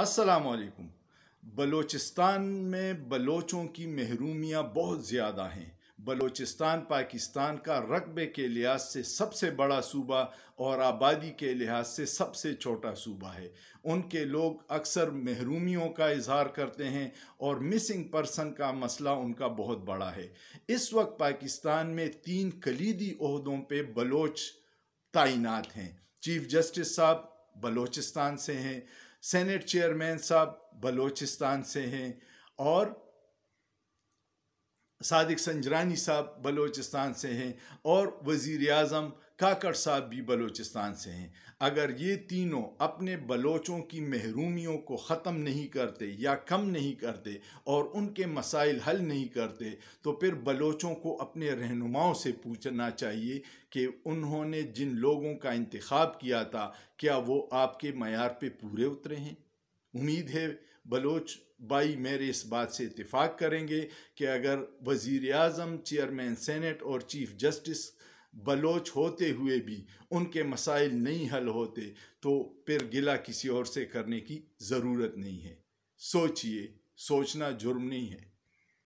असलकुम बलोचिस्तान में बलोचों की महरूमियाँ बहुत ज़्यादा हैं बलोचिस्तान पाकिस्तान का रकबे के लिहाज से सबसे बड़ा सूबा और आबादी के लिहाज से सबसे छोटा सूबा है उनके लोग अक्सर महरूमियों का इजहार करते हैं और मिसिंग पर्सन का मसला उनका बहुत बड़ा है इस वक्त पाकिस्तान में तीन कलीदी अहदों पर बलोच तैनात हैं चीफ जस्टिस साहब बलोचिस्तान से हैं सेनेट चेयरमैन साहब बलोचिस्तान से हैं और सादिक संजरानी साहब बलोचिस्तान से हैं और वज़ी अजम काकड़ साहब भी बलूचिस्तान से हैं अगर ये तीनों अपने बलोचों की महरूमियों को ख़त्म नहीं करते या कम नहीं करते और उनके मसाइल हल नहीं करते तो फिर बलोचों को अपने रहनुमाओं से पूछना चाहिए कि उन्होंने जिन लोगों का इंतखब किया था क्या वो आपके मैार पे पूरे उतरे हैं उम्मीद है बलोच भाई मेरे इस बात से इतफ़ाक़ करेंगे कि अगर वज़ी अजम चेयरमैन सेनेट और चीफ़ जस्टिस बलोच होते हुए भी उनके मसाइल नहीं हल होते तो फिर गिला किसी और से करने की ज़रूरत नहीं है सोचिए सोचना जुर्म नहीं है